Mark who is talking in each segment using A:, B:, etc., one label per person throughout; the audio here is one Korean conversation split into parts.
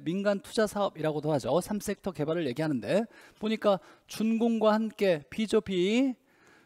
A: 민간 투자 사업이라고도 하죠. 3섹터 개발을 얘기하는데 보니까 준공과 함께 비조비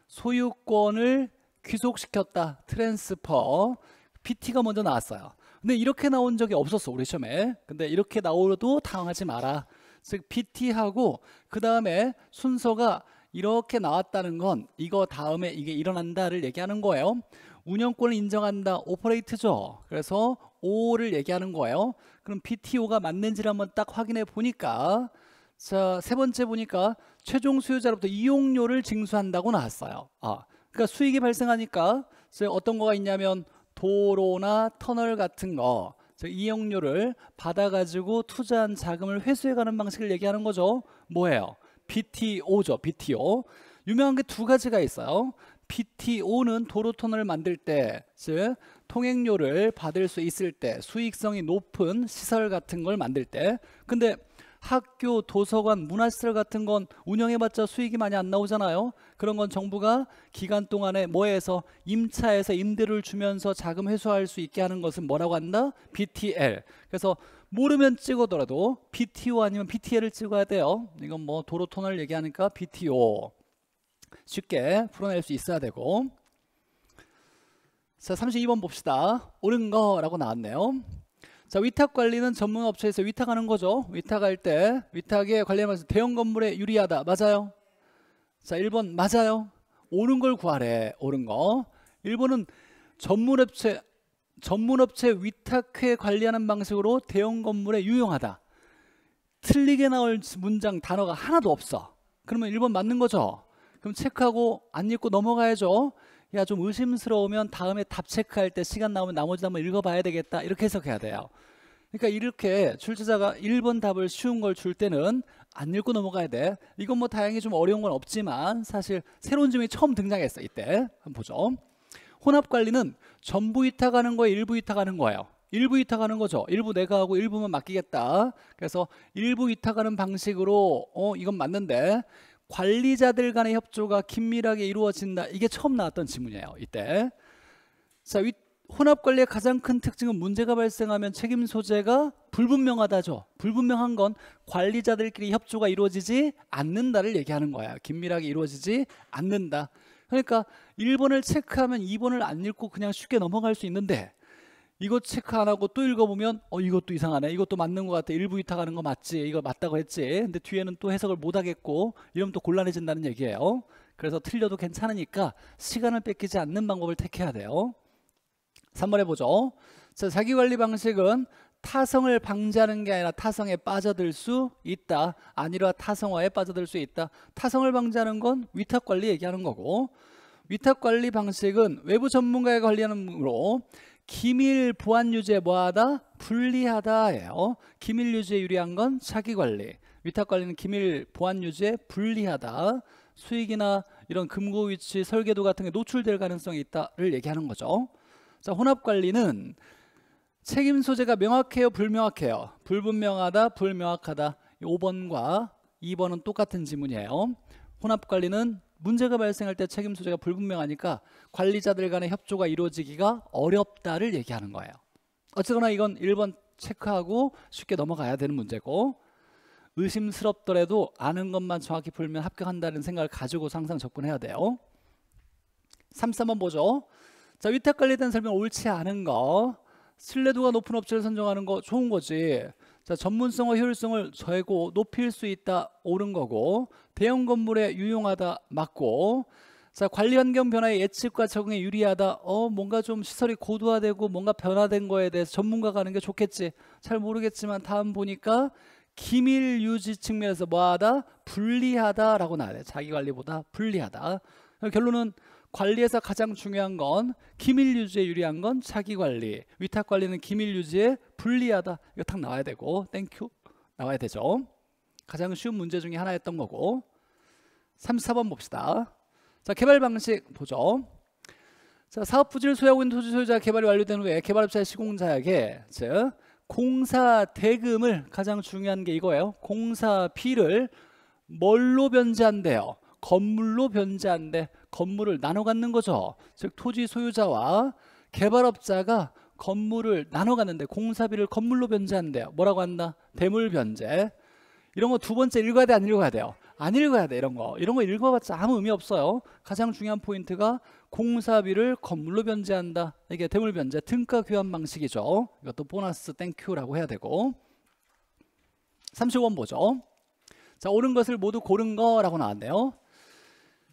A: 소유권을 귀속시켰다. 트랜스퍼. PT가 먼저 나왔어요. 근데 이렇게 나온 적이 없었어. 우리 시험에. 근데 이렇게 나오도 당황하지 마라. 즉 PT하고 그 다음에 순서가 이렇게 나왔다는 건 이거 다음에 이게 일어난다를 얘기하는 거예요. 운영권을 인정한다. 오퍼레이트죠. 그래서 O를 얘기하는 거예요. 그럼 BTO가 맞는지를 한번 딱 확인해 보니까 자, 세 번째 보니까 최종 수요자로부터 이용료를 징수한다고 나왔어요. 아, 그러니까 수익이 발생하니까 어떤 거가 있냐면 도로나 터널 같은 거 이용료를 받아가지고 투자한 자금을 회수해가는 방식을 얘기하는 거죠. 뭐예요? BTO죠. BTO. 유명한 게 두 가지가 있어요. BTO는 도로 터널을 만들 때, 즉 통행료를 받을 수 있을 때 수익성이 높은 시설 같은 걸 만들 때 근데 학교, 도서관, 문화시설 같은 건 운영해봤자 수익이 많이 안 나오잖아요. 그런 건 정부가 기간 동안에 뭐해서임차해서 임대료를 주면서 자금 회수할 수 있게 하는 것은 뭐라고 한다? BTL. 그래서 모르면 찍어더라도 BTO 아니면 BTL을 찍어야 돼요. 이건 뭐 도로 터널 얘기하니까 BTO. 쉽게 풀어낼 수 있어야 되고 자 32번 봅시다. 옳은 거라고 나왔네요. 자 위탁 관리는 전문 업체에서 위탁하는 거죠. 위탁할 때 위탁에 관리하면서 대형 건물에 유리하다. 맞아요. 자 1번 맞아요. 옳은 걸 구하래. 옳은 거. 1번은 전문 업체 전문 업체 위탁해 관리하는 방식으로 대형 건물에 유용하다. 틀리게 나올 문장 단어가 하나도 없어. 그러면 1번 맞는 거죠. 그럼 체크하고 안 읽고 넘어가야죠. 야좀 의심스러우면 다음에 답 체크할 때 시간 나오면 나머지 한번 읽어봐야 되겠다 이렇게 해석해야 돼요. 그러니까 이렇게 출제자가 1번 답을 쉬운 걸 줄 때는 안 읽고 넘어가야 돼. 이건 뭐 다행히 좀 어려운 건 없지만 사실 새로운 점이 처음 등장했어 이때. 한번 보죠. 혼합 관리는 전부 이탁하는 거에 일부 이탁하는 거예요. 일부 이탁하는 거죠. 일부 내가 하고 일부만 맡기겠다. 그래서 일부 이탁하는 방식으로 어 이건 맞는데 관리자들 간의 협조가 긴밀하게 이루어진다. 이게 처음 나왔던 질문이에요 이때. 자, 혼합 관리의 가장 큰 특징은 문제가 발생하면 책임 소재가 불분명하다죠. 불분명한 건 관리자들끼리 협조가 이루어지지 않는다를 얘기하는 거야. 긴밀하게 이루어지지 않는다. 그러니까 1번을 체크하면 2번을 안 읽고 그냥 쉽게 넘어갈 수 있는데 이거 체크 안 하고 또 읽어보면 어 이것도 이상하네 이것도 맞는 것 같아 일부 위탁하는거 맞지 이거 맞다고 했지 근데 뒤에는 또 해석을 못 하겠고 이러면 또 곤란해진다는 얘기예요 그래서 틀려도 괜찮으니까 시간을 뺏기지 않는 방법을 택해야 돼요 3번 해보죠 자 자기관리 방식은 타성을 방지하는 게 아니라 타성에 빠져들 수 있다 아니라 타성화에 빠져들 수 있다 타성을 방지하는 건 위탁관리 얘기하는 거고 위탁관리 방식은 외부 전문가의 관리하는 으로 기밀 보안 유지에 뭐하다? 불리하다예요. 기밀 유지에 유리한 건사기 관리. 위탁 관리는 기밀 보안 유지에 불리하다. 수익이나 이런 금고 위치 설계도 같은 게 노출될 가능성이 있다를 얘기하는 거죠. 자, 혼합 관리는 책임 소재가 명확해요, 불명확해요. 불분명하다, 불명확하다. 5번과 2번은 똑같은 지문이에요. 혼합 관리는 문제가 발생할 때 책임 소재가 불분명하니까 관리자들 간의 협조가 이루어지기가 어렵다를 얘기하는 거예요. 어쨌거나 이건 1번 체크하고 쉽게 넘어가야 되는 문제고 의심스럽더라도 아는 것만 정확히 풀면 합격한다는 생각을 가지고 항상 접근해야 돼요. 33번 보죠. 자, 위탁 관리된 설명 옳지 않은 거. 신뢰도가 높은 업체를 선정하는 거 좋은 거지. 자, 전문성과 효율성을 저해고 높일 수 있다 옳은 거고 대형 건물에 유용하다 맞고 자 관리 환경 변화의 예측과 적응에 유리하다 어 뭔가 좀 시설이 고도화되고 뭔가 변화된 거에 대해서 전문가가 하는 게 좋겠지 잘 모르겠지만 다음 보니까 기밀 유지 측면에서 뭐하다 불리하다라고 나와요 자기 관리보다 불리하다 결론은 관리에서 가장 중요한 건 기밀 유지에 유리한 건 자기 관리 위탁 관리는 기밀 유지에 불리하다 이거 딱 나와야 되고 땡큐 나와야 되죠 가장 쉬운 문제 중에 하나였던 거고 34번 봅시다. 자, 개발 방식 보죠. 자, 사업 부지를 소유하고 있는 토지 소유자 개발이 완료된 후에 개발업자 시공자에게 즉 공사 대금을 가장 중요한 게 이거예요. 공사비를 뭘로 변제한대요? 건물로 변제한대. 건물을 나눠 갖는 거죠. 즉 토지 소유자와 개발업자가 건물을 나눠 갖는데 공사비를 건물로 변제한대요. 뭐라고 한다? 대물 변제. 이런 거 두 번째 읽어야 돼안 읽어야 돼요? 안 읽어야 돼 이런 거 이런 거 읽어봤자 아무 의미 없어요 가장 중요한 포인트가 공사비를 건물로 변제한다 이게 대물 변제 등가 교환 방식이죠 이것도 보너스 땡큐라고 해야 되고 3 5번 보죠 자 옳은 것을 모두 고른 거라고 나왔네요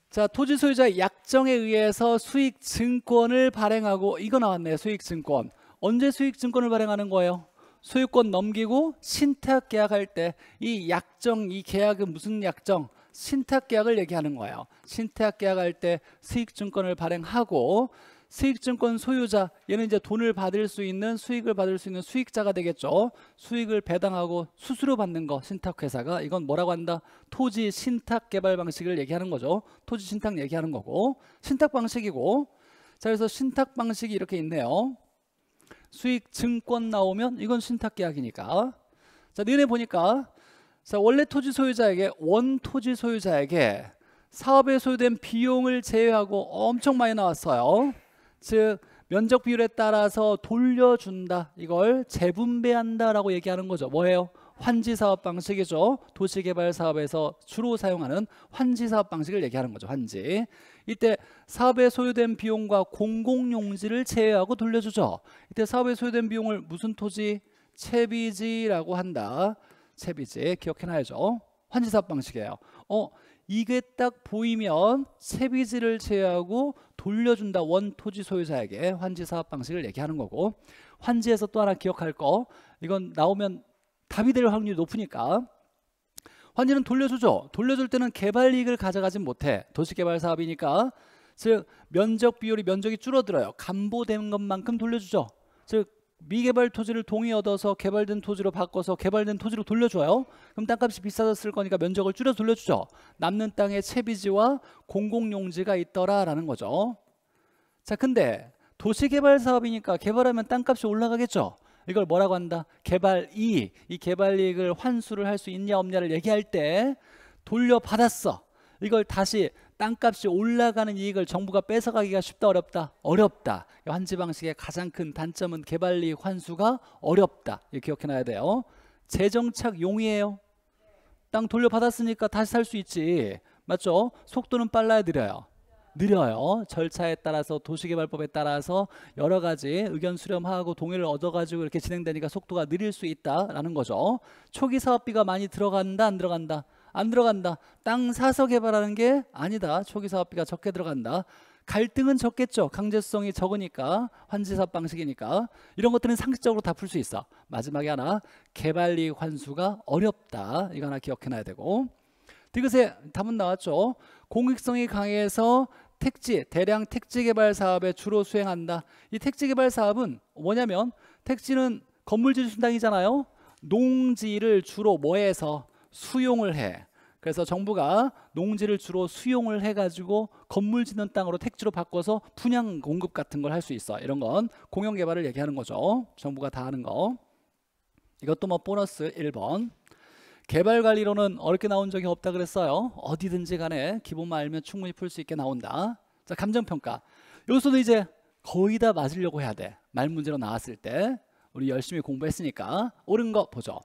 A: 자 토지 소유자의 약정에 의해서 수익 증권을 발행하고 이거 나왔네요 수익 증권 언제 수익 증권을 발행하는 거예요 소유권 넘기고 신탁 계약할 때 이 약정 이 계약은 무슨 약정? 신탁 계약을 얘기하는 거예요. 신탁 계약할 때 수익증권을 발행하고 수익증권 소유자 얘는 이제 돈을 받을 수 있는 수익을 받을 수 있는 수익자가 되겠죠. 수익을 배당하고 수수료 받는 거 신탁회사가 이건 뭐라고 한다? 토지 신탁 개발 방식을 얘기하는 거죠. 토지 신탁 얘기하는 거고 신탁 방식이고 자 그래서 신탁 방식이 이렇게 있네요. 수익 증권 나오면 이건 신탁 계약이니까. 자, 니네 보니까 자, 원래 토지 소유자에게 원 토지 소유자에게 사업에 소요된 비용을 제외하고 엄청 많이 나왔어요. 즉 면적 비율에 따라서 돌려준다. 이걸 재분배한다라고 얘기하는 거죠. 뭐예요? 환지 사업 방식이죠. 도시개발 사업에서 주로 사용하는 환지 사업 방식을 얘기하는 거죠. 환지. 이때 사업에 소요된 비용과 공공용지를 제외하고 돌려주죠. 이때 사업에 소요된 비용을 무슨 토지? 채비지라고 한다. 채비지 기억해놔야죠. 환지사업 방식이에요. 어, 이게 딱 보이면 채비지를 제외하고 돌려준다 원토지 소유자에게 환지사업 방식을 얘기하는 거고 환지에서 또 하나 기억할 거 이건 나오면 답이 될 확률이 높으니까 환지는 돌려주죠. 돌려줄 때는 개발 이익을 가져가진 못해. 도시개발 사업이니까. 즉 면적 비율이 면적이 줄어들어요. 간보된 것만큼 돌려주죠. 즉 미개발 토지를 동의 얻어서 개발된 토지로 바꿔서 개발된 토지로 돌려줘요. 그럼 땅값이 비싸졌을 거니까 면적을 줄여 돌려주죠. 남는 땅에 채비지와 공공용지가 있더라라는 거죠. 자, 근데 도시개발 사업이니까 개발하면 땅값이 올라가겠죠. 이걸 뭐라고 한다? 개발 이익. 이 개발 이익을 환수를 할 수 있냐 없냐를 얘기할 때 돌려받았어. 이걸 다시 땅값이 올라가는 이익을 정부가 뺏어가기가 쉽다 어렵다 어렵다 환지 방식의 가장 큰 단점은 개발 이익 환수가 어렵다 이 기억해놔야 돼요 재정착 용이에요 땅 돌려받았으니까 다시 살 수 있지 맞죠 속도는 빨라야 드려요 느려요. 절차에 따라서 도시개발법에 따라서 여러 가지 의견 수렴하고 동의를 얻어가지고 이렇게 진행되니까 속도가 느릴 수 있다라는 거죠. 초기 사업비가 많이 들어간다 안 들어간다 안 들어간다. 땅 사서 개발하는 게 아니다. 초기 사업비가 적게 들어간다. 갈등은 적겠죠. 강제성이 적으니까 환지사업 방식이니까 이런 것들은 상식적으로 다 풀 수 있어. 마지막에 하나 개발이 환수가 어렵다. 이거 하나 기억해놔야 되고 디귿에 답은 나왔죠. 공익성이 강해서 택지, 대량 택지 개발 사업에 주로 수행한다. 이 택지 개발 사업은 뭐냐면 택지는 건물질 지 순당이잖아요. 농지를 주로 뭐해서 수용을 해. 그래서 정부가 농지를 주로 수용을 해가지고 건물 짓는 땅으로 택지로 바꿔서 분양 공급 같은 걸 할 수 있어. 이런 건 공영 개발을 얘기하는 거죠. 정부가 다 하는 거. 이것도 뭐 보너스 1번. 개발 관리로는 어렵게 나온 적이 없다 그랬어요. 어디든지 간에 기본만 알면 충분히 풀 수 있게 나온다. 자, 감정평가. 여기서도 이제 거의 다 맞으려고 해야 돼. 말 문제로 나왔을 때 우리 열심히 공부했으니까 옳은 거 보죠.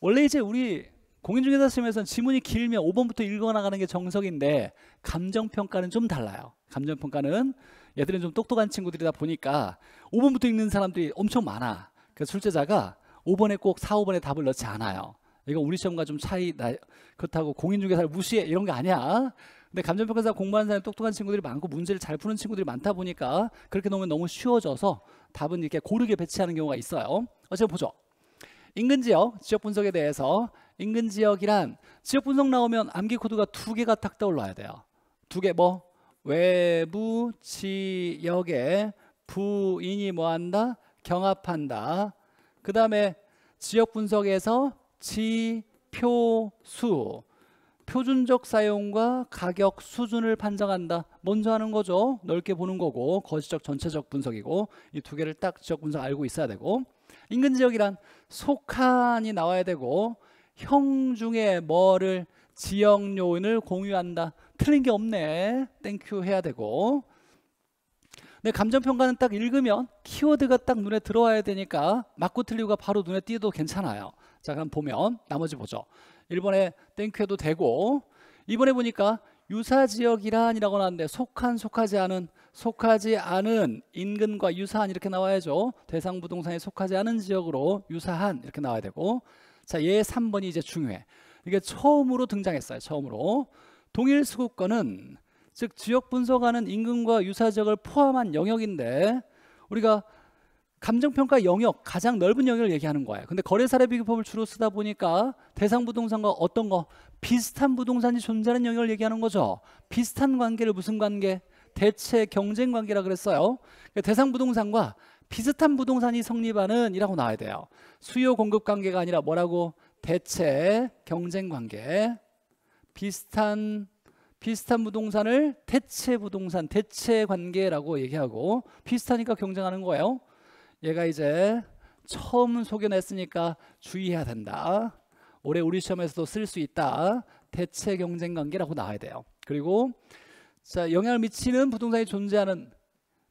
A: 원래 이제 우리 공인중개사 시험에서는 지문이 길면 5번부터 읽어나가는 게 정석인데 감정평가는 좀 달라요. 감정평가는 얘들은 좀 똑똑한 친구들이다 보니까 5번부터 읽는 사람들이 엄청 많아. 그래서 출제자가 5번에 꼭 4, 5번에 답을 넣지 않아요. 이거 우리 시험과 좀 차이 나 그렇다고 공인중개사를 무시해 이런 게 아니야. 근데 감정평가사 공부하는 사람 이 똑똑한 친구들이 많고 문제를 잘 푸는 친구들이 많다 보니까 그렇게 놓으면 너무 쉬워져서 답은 이렇게 고르게 배치하는 경우가 있어요. 어쨌 보죠. 인근 지역 지역 분석에 대해서 인근 지역이란 지역 분석 나오면 암기 코드가 두 개가 탁 떠올라야 돼요. 두 개 뭐? 외부 지역에 부인이 뭐한다? 경합한다. 그 다음에 지역 분석에서 지표수 표준적 사용과 가격 수준을 판정한다. 먼저 하는 거죠. 넓게 보는 거고 거시적 전체적 분석이고 이 두 개를 딱 지적 분석 알고 있어야 되고 인근 지역이란 속한이 나와야 되고 형 중에 뭐를 지역 요인을 공유한다. 틀린 게 없네. 땡큐 해야 되고 근데 감정평가는 딱 읽으면 키워드가 딱 눈에 들어와야 되니까 맞고 틀리고가 바로 눈에 띄어도 괜찮아요. 자 그럼 보면 나머지 보죠 1번에 땡큐해도 되고 이번에 보니까 유사지역이란이라고 나왔는데 속한 속하지 않은 속하지 않은 인근과 유사한 이렇게 나와야죠 대상 부동산에 속하지 않은 지역으로 유사한 이렇게 나와야 되고 자얘 3번이 이제 중요해 이게 처음으로 등장했어요 처음으로 동일 수급권은 즉 지역 분석하는 인근과 유사 지역을 포함한 영역인데 우리가 감정평가 영역 가장 넓은 영역을 얘기하는 거예요. 근데 거래사례 비교법을 주로 쓰다 보니까 대상 부동산과 어떤 거 비슷한 부동산이 존재하는 영역을 얘기하는 거죠. 비슷한 관계를 무슨 관계? 대체 경쟁 관계라 그랬어요. 그러니까 대상 부동산과 비슷한 부동산이 성립하는 이라고 나와야 돼요. 수요 공급 관계가 아니라 뭐라고 대체 경쟁 관계 비슷한 비슷한 부동산을 대체 부동산 대체 관계라고 얘기하고 비슷하니까 경쟁하는 거예요. 얘가 이제 처음 소개했으니까 주의해야 된다. 올해 우리 시험에서도 쓸 수 있다. 대체 경쟁 관계라고 나와야 돼요. 그리고 자 영향을 미치는 부동산이 존재하는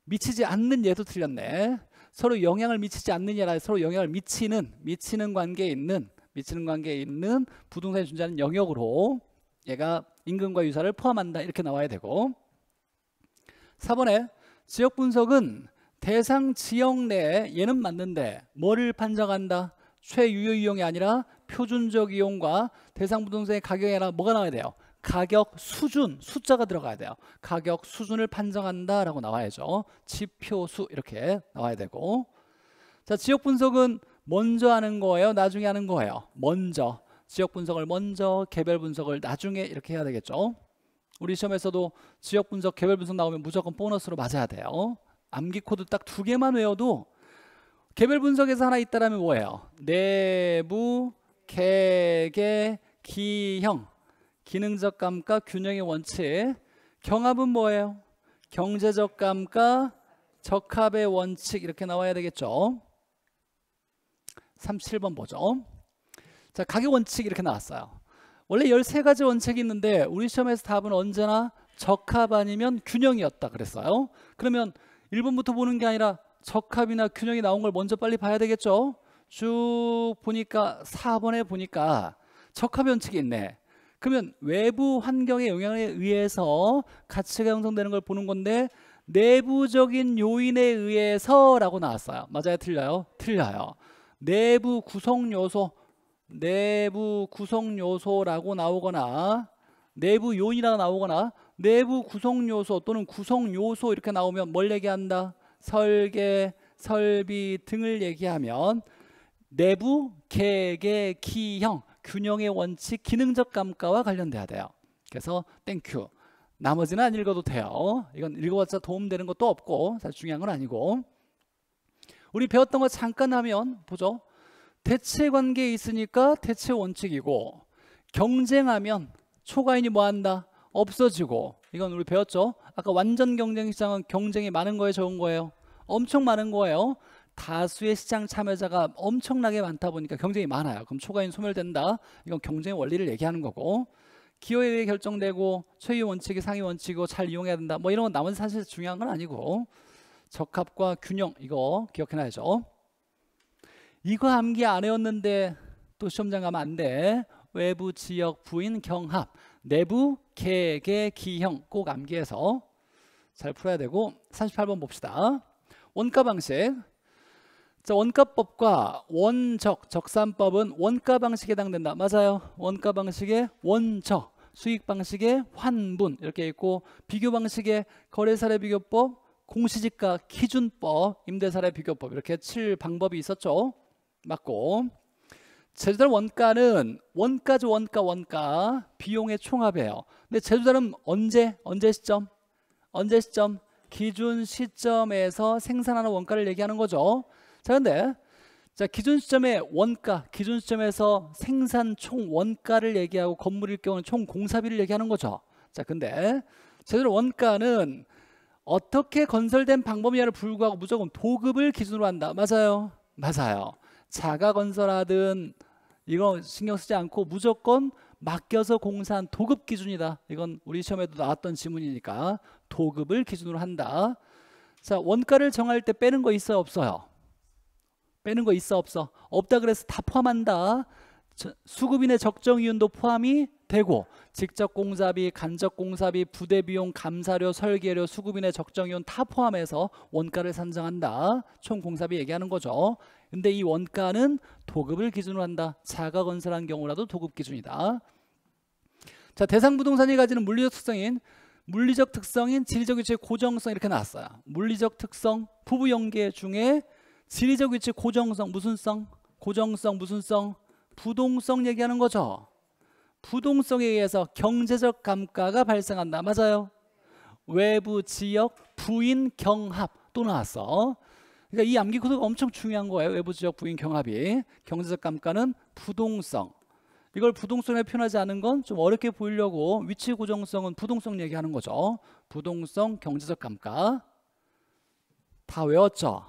A: 미치지 않는 얘도 틀렸네. 서로 영향을 미치지 않느냐라 서로 영향을 미치는 미치는 관계에 있는 미치는 관계에 있는 부동산이 존재하는 영역으로 얘가 임금과 유사를 포함한다 이렇게 나와야 되고 4번에 지역 분석은 대상 지역 내에 얘는 맞는데 뭐를 판정한다? 최유효 이용이 아니라 표준적 이용과 대상 부동산의 가격에 따라 뭐가 나와야 돼요? 가격 수준, 숫자가 들어가야 돼요. 가격 수준을 판정한다라고 나와야죠. 지표수 이렇게 나와야 되고 자 지역 분석은 먼저 하는 거예요? 나중에 하는 거예요? 먼저 지역 분석을 먼저 개별 분석을 나중에 이렇게 해야 되겠죠 우리 시험에서도 지역 분석 개별 분석 나오면 무조건 보너스로 맞아야 돼요 암기 코드 딱 두 개만 외워도 개별 분석에서 하나 있다라면 뭐예요? 내부 개개 기형 기능적 감가 균형의 원칙 경합은 뭐예요? 경제적 감가 적합의 원칙 이렇게 나와야 되겠죠 37번 보죠 자 가격 원칙 이렇게 나왔어요 원래 13가지 원칙이 있는데 우리 시험에서 답은 언제나 적합 아니면 균형이었다 그랬어요 그러면 1번부터 보는 게 아니라 적합이나 균형이 나온 걸 먼저 빨리 봐야 되겠죠? 쭉 보니까 4번에 보니까 적합 변칙이 있네. 그러면 외부 환경의 영향에 의해서 가치가 형성되는 걸 보는 건데 내부적인 요인에 의해서라고 나왔어요. 맞아요? 틀려요? 틀려요. 내부 구성 요소, 내부 구성 요소라고 나오거나 내부 요인이라고 나오거나 내부 구성 요소 또는 구성 요소 이렇게 나오면 뭘 얘기한다? 설계, 설비 등을 얘기하면 내부 계획의 기형, 균형의 원칙, 기능적 감가와 관련돼야 돼요. 그래서 땡큐. 나머지는 안 읽어도 돼요. 이건 읽어봤자 도움되는 것도 없고 사실 중요한 건 아니고 우리 배웠던 거 잠깐 하면 보죠. 대체 관계에 있으니까 대체 원칙이고 경쟁하면 초과인이 뭐한다? 없어지고 이건 우리 배웠죠? 아까 완전 경쟁 시장은 경쟁이 많은 거에 좋은 거예요. 엄청 많은 거예요. 다수의 시장 참여자가 엄청나게 많다 보니까 경쟁이 많아요. 그럼 초과인 소멸된다. 이건 경쟁의 원리를 얘기하는 거고 기호에 의해 결정되고 최유 원칙이 상위 원칙이고 잘 이용해야 된다. 뭐 이런 건 나머지 사실 중요한 건 아니고 적합과 균형 이거 기억해놔야죠. 이거 암기 안 해왔는데 또 시험장 가면 안 돼. 외부 지역 부인 경합 내부 개개 기형 꼭 암기해서 잘 풀어야 되고 38번 봅시다. 원가 방식. 자, 원가법과 원적, 적산법은 원가 방식에 해당된다. 맞아요. 원가 방식의 원적, 수익 방식의 환분 이렇게 있고 비교 방식의 거래 사례 비교법, 공시지가 기준법, 임대 사례 비교법 이렇게 칠 방법이 있었죠. 맞고 제대로 원가는 원가죠 원가 원가 비용의 총합이에요 근데 제조자는 언제 언제 시점 언제 시점 기준 시점에서 생산하는 원가를 얘기하는 거죠. 자 근데 자 기준 시점의 원가 기준 시점에서 생산 총 원가를 얘기하고 건물일 경우는 총 공사비를 얘기하는 거죠. 자 근데 제대로 원가는 어떻게 건설된 방법이냐를 불구하고 무조건 도급을 기준으로 한다. 맞아요. 맞아요. 자가 건설하든 이거 신경 쓰지 않고 무조건 맡겨서 공사한 도급 기준이다. 이건 우리 시험에도 나왔던 지문이니까 도급을 기준으로 한다. 자, 원가를 정할 때 빼는 거 있어 없어요? 빼는 거 있어 없어? 없다 그래서 다 포함한다. 수급인의 적정 이윤도 포함이 되고 직접 공사비, 간접 공사비, 부대 비용, 감사료, 설계료, 수급인의 적정 이윤 다 포함해서 원가를 산정한다. 총 공사비 얘기하는 거죠. 근데 이 원가는 도급을 기준으로 한다. 자가 건설한 경우라도 도급 기준이다. 자, 대상 부동산이 가지는 물리적 특성인 물리적 특성인 지리적 위치의 고정성 이렇게 나왔어요. 물리적 특성 부부 연계 중에 지리적 위치 고정성 무슨 성? 고정성 무슨 성? 부동성 얘기하는 거죠. 부동성에 의해서 경제적 감가가 발생한다. 맞아요. 외부 지역 부인 경합 또 나왔어. 그러니까 이 암기 구도가 엄청 중요한 거예요. 외부 지역 부인 경합이 경제적 감가는 부동성, 이걸 부동성에 표현하지 않은 건 좀 어렵게 보이려고 위치 고정성은 부동성 얘기하는 거죠. 부동성 경제적 감가 다 외웠죠?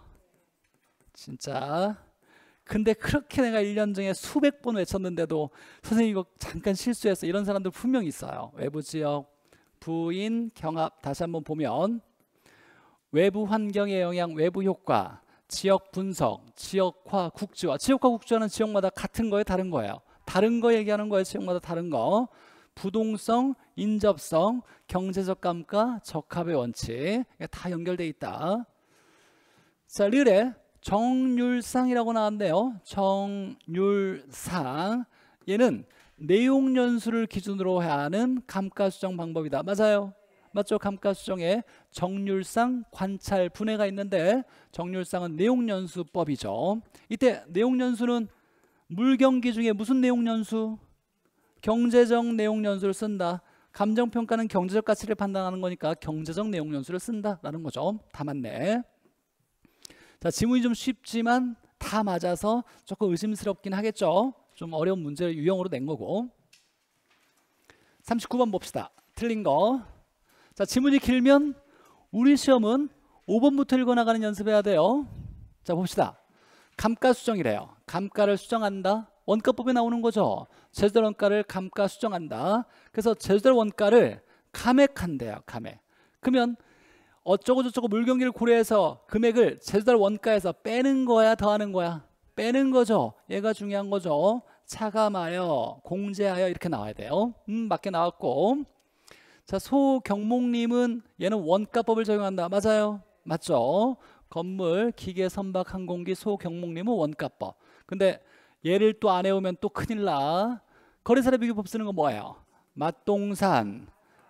A: 진짜 근데 그렇게 내가 1년 중에 수백 번 외쳤는데도 선생님 이거 잠깐 실수했어 이런 사람들 분명히 있어요. 외부 지역, 부인, 경합 다시 한번 보면 외부 환경의 영향, 외부 효과, 지역 분석, 지역화, 국지화 지역화, 국지화는 지역마다 같은 거예요? 다른 거예요? 다른 거 얘기하는 거예요. 지역마다 다른 거. 부동성, 인접성, 경제적 감가, 적합의 원칙 다 연결돼 있다. 자, 릴에 정률상이라고 나왔네요. 정률상 얘는 내용 연수를 기준으로 하는 감가 수정 방법이다. 맞아요. 맞죠? 감가 수정에 정률상 관찰 분해가 있는데 정률상은 내용 연수법이죠. 이때 내용 연수는 물경기 중에 무슨 내용 연수? 경제적 내용 연수를 쓴다. 감정평가는 경제적 가치를 판단하는 거니까 경제적 내용 연수를 쓴다라는 거죠. 다 맞네. 자, 지문이 좀 쉽지만 다 맞아서 조금 의심스럽긴 하겠죠. 좀 어려운 문제를 유형으로 낸 거고. 39번 봅시다. 틀린 거. 자, 지문이 길면 우리 시험은 5번부터 읽어나가는 연습해야 돼요. 자, 봅시다. 감가수정이래요. 감가를 수정한다. 원가법에 나오는 거죠. 제조 원가를 감가 수정한다. 그래서 제조 원가를 감액한대요. 감액. 그러면 어쩌고저쩌고 물경기를 고려해서 금액을 제조 원가에서 빼는 거야 더하는 거야? 빼는 거죠. 얘가 중요한 거죠. 차감하여 공제하여 이렇게 나와야 돼요. 음 맞게 나왔고 자 소경목님은 얘는 원가법을 적용한다. 맞아요. 맞죠. 건물, 기계, 선박, 항공기, 소경목님은 원가법 근데 얘를 또 안 해오면 또 큰일 나. 거래사례 비교법 쓰는 건 뭐예요? 맛동산,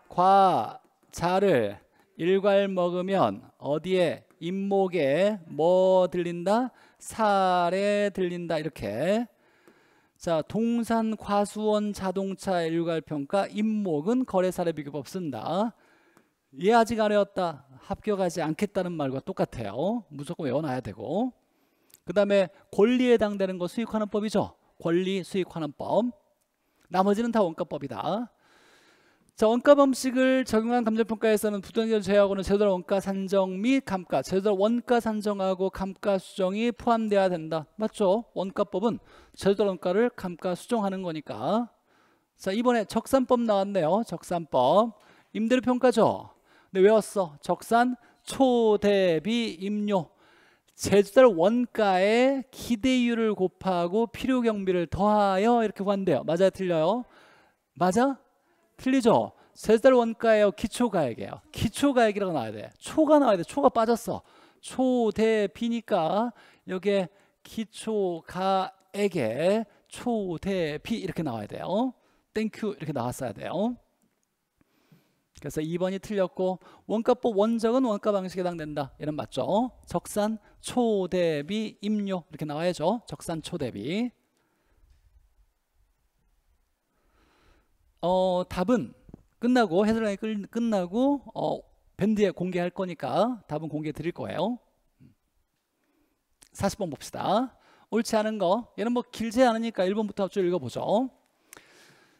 A: 과, 자를 일괄 먹으면 어디에 잇목에 뭐 들린다? 살에 들린다 이렇게 자 동산 과수원 자동차 일괄평가 잇목은 거래사례 비교법 쓴다 얘 아직 안 외웠다 합격하지 않겠다는 말과 똑같아요 무조건 외워놔야 되고 그 다음에 권리에 해당되는 거 수익환원법이죠. 권리 수익환원법. 나머지는 다 원가법이다. 자, 원가 범식을 적용한 감정평가에서는 부동산 제외하고는 제도적 원가 산정 및 감가, 제도적 원가 산정하고 감가 수정이 포함되어야 된다. 맞죠? 원가법은 제도적 원가를 감가 수정하는 거니까. 자, 이번에 적산법 나왔네요. 적산법. 임대료 평가죠. 근데 외웠어. 적산 초대비 임료. 제주달 원가에 기대율을 곱하고 필요 경비를 더하여 이렇게 구한대요. 맞아요, 틀려요? 맞아? 틀리죠. 제주달 원가예요, 기초가액이에요. 기초가액이라고 나와야 돼. 초가 나와야 돼. 초가 빠졌어. 초대 비니까 여기에 기초가액에 초대 비 이렇게 나와야 돼요. 땡큐 이렇게 나왔어야 돼요. 그래서 2번이 틀렸고 원가법 원적은 원가 방식에 해당된다. 얘는 맞죠? 적산 초대비 임료 이렇게 나와야죠. 적산 초대비. 어, 답은 끝나고 헤드라인 끌, 끝나고 어, 밴드에 공개할 거니까 답은 공개 드릴 거예요. 40번 봅시다. 옳지 않은 거 얘는 뭐 길지 않으니까 1번부터 쭉 읽어보죠.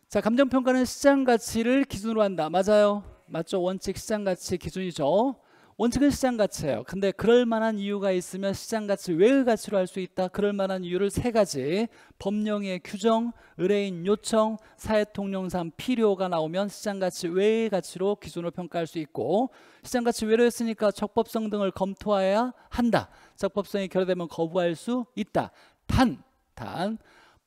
A: 자, 감정평가는 시장 가치를 기준으로 한다. 맞아요. 맞죠? 원칙 시장 가치 기준이죠. 원칙은 시장 가치예요. 근데 그럴 만한 이유가 있으면 시장 가치 외의 가치로 할 수 있다. 그럴 만한 이유를 세 가지. 법령의 규정, 의뢰인 요청, 사회 통용상 필요가 나오면 시장 가치 외의 가치로 기준으로 평가할 수 있고 시장 가치 외로 했으니까 적법성 등을 검토해야 한다. 적법성이 결여되면 거부할 수 있다. 단, 단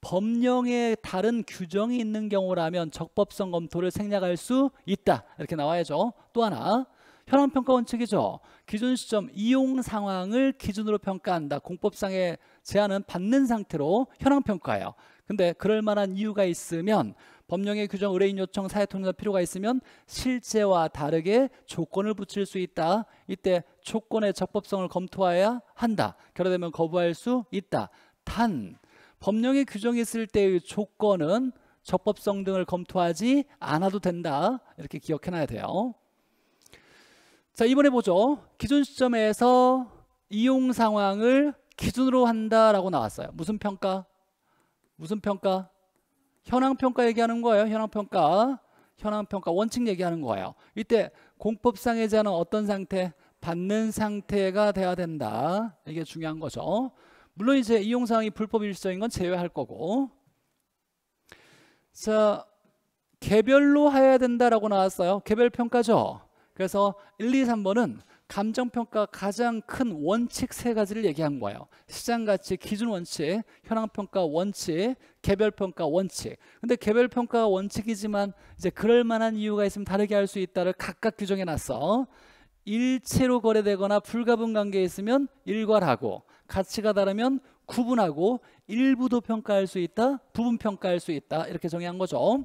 A: 법령에 다른 규정이 있는 경우라면 적법성 검토를 생략할 수 있다. 이렇게 나와야죠. 또 하나 현황평가 원칙이죠. 기준 시점 이용 상황을 기준으로 평가한다. 공법상의 제한은 받는 상태로 현황평가예요. 근데 그럴 만한 이유가 있으면 법령의 규정 의뢰인 요청 사회 통념 필요가 있으면 실제와 다르게 조건을 붙일 수 있다. 이때 조건의 적법성을 검토해야 한다. 결여되면 거부할 수 있다. 단 법령이 규정했을 때의 조건은 적법성 등을 검토하지 않아도 된다 이렇게 기억해놔야 돼요 자 이번에 보죠 기준 시점에서 이용 상황을 기준으로 한다라고 나왔어요 무슨 평가? 무슨 평가? 현황평가 얘기하는 거예요 현황평가 현황평가 원칙 얘기하는 거예요 이때 공법상의자는 어떤 상태? 받는 상태가 돼야 된다 이게 중요한 거죠 물론 이제 이용사항이 불법 일시적인 건 제외할 거고 자 개별로 해야 된다라고 나왔어요. 개별 평가죠. 그래서 1, 2, 3번은 감정평가 가장 큰 원칙 세 가지를 얘기한 거예요. 시장가치 기준 원칙, 현황평가 원칙, 개별평가 원칙. 근데 개별평가 원칙이지만 이제 그럴 만한 이유가 있으면 다르게 할 수 있다를 각각 규정해 놨어. 일체로 거래되거나 불가분 관계에 있으면 일괄하고 가치가 다르면 구분하고 일부도 평가할 수 있다, 부분 평가할 수 있다 이렇게 정의한 거죠.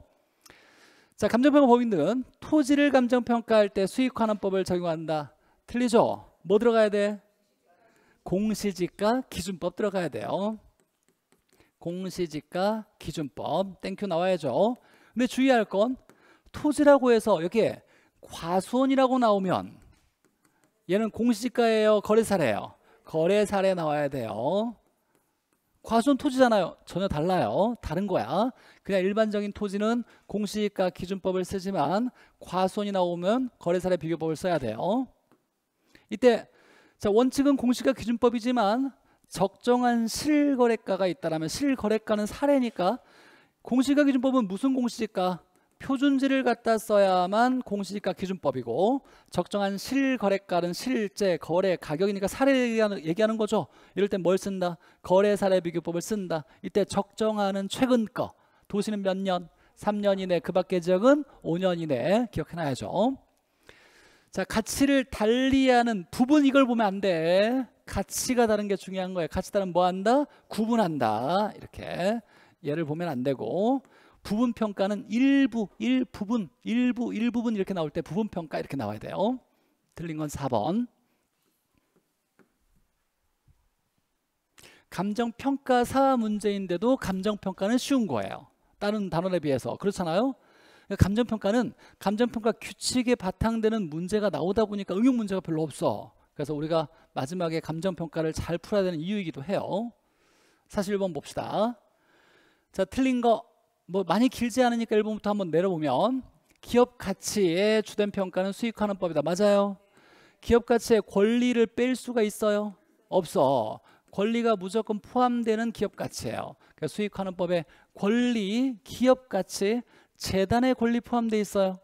A: 자, 감정평가 법인들은 토지를 감정평가할 때 수익환원법을 적용한다. 틀리죠? 뭐 들어가야 돼? 공시지가 기준법 들어가야 돼요. 공시지가 기준법 땡큐 나와야죠. 근데 주의할 건 토지라고 해서 여기에 과수원이라고 나오면 얘는 공시지가예요, 거래사래요. 거래 사례 나와야 돼요. 과수원 토지잖아요. 전혀 달라요. 다른 거야. 그냥 일반적인 토지는 공시가 기준법을 쓰지만 과수원이 나오면 거래사례 비교법을 써야 돼요. 이때 자 원칙은 공시가 기준법이지만 적정한 실거래가가 있다라면 실거래가는 사례니까 공시가 기준법은 무슨 공시가 표준지를 갖다 써야만 공시지가 기준법이고 적정한 실거래가는 실제 거래 가격이니까 사례 얘기하는, 얘기하는 거죠. 이럴 땐 뭘 쓴다? 거래 사례 비교법을 쓴다. 이때 적정하는 최근 거 도시는 몇 년? 3년 이내 그 밖의 지역은 5년 이내 기억해놔야죠. 자 가치를 달리하는 부분 이걸 보면 안 돼. 가치가 다른 게 중요한 거예요. 가치 다른 뭐 한다? 구분한다. 이렇게 예를 보면 안 되고 부분 평가는 일부, 일부분, 일부, 일부분 이렇게 나올 때 부분 평가 이렇게 나와야 돼요. 틀린 건 4번. 감정평가사 문제인데도 감정평가는 쉬운 거예요. 다른 단원에 비해서. 그렇잖아요? 그러니까 감정평가는 감정평가 규칙에 바탕되는 문제가 나오다 보니까 응용 문제가 별로 없어. 그래서 우리가 마지막에 감정평가를 잘 풀어야 되는 이유이기도 해요. 사실 1번 봅시다. 자, 틀린 거뭐 많이 길지 않으니까 1번부터 한번 내려보면 기업 가치의 주된 평가는 수익하는 법이다. 맞아요. 기업 가치의 권리를 뺄 수가 있어요? 없어. 권리가 무조건 포함되는 기업 가치예요. 그러니까 수익하는 법에 권리, 기업 가치, 재단의 권리 포함되어 있어요.